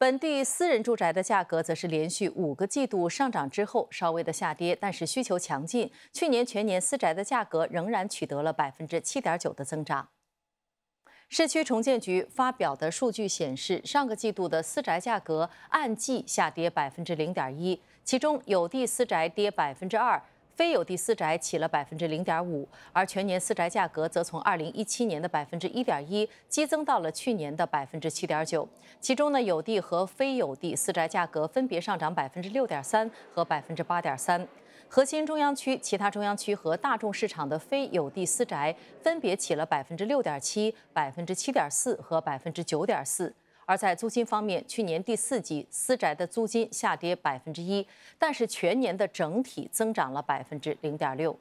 本地私人住宅的价格则是连续五个季度上涨之后稍微的下跌，但是需求强劲，去年全年私宅的价格仍然取得了百分之七点九的增长。市区重建局发表的数据显示，上个季度的私宅价格按季下跌百分之零点一，其中有地私宅跌百分之二。非有地私宅起了百分之零点五，而全年私宅价格则从二零一七年的百分之一点一激增到了去年的百分之七点九。其中呢，有地和非有地私宅价格分别上涨百分之六点三和百分之八点三。核心中央区、其他中央区和大众市场的非有地私宅分别起了百分之六点七、百分之七点四和百分之九点四。而在租金方面，去年第四季私宅的租金下跌百分之一，但是全年的整体增长了百分之零点六。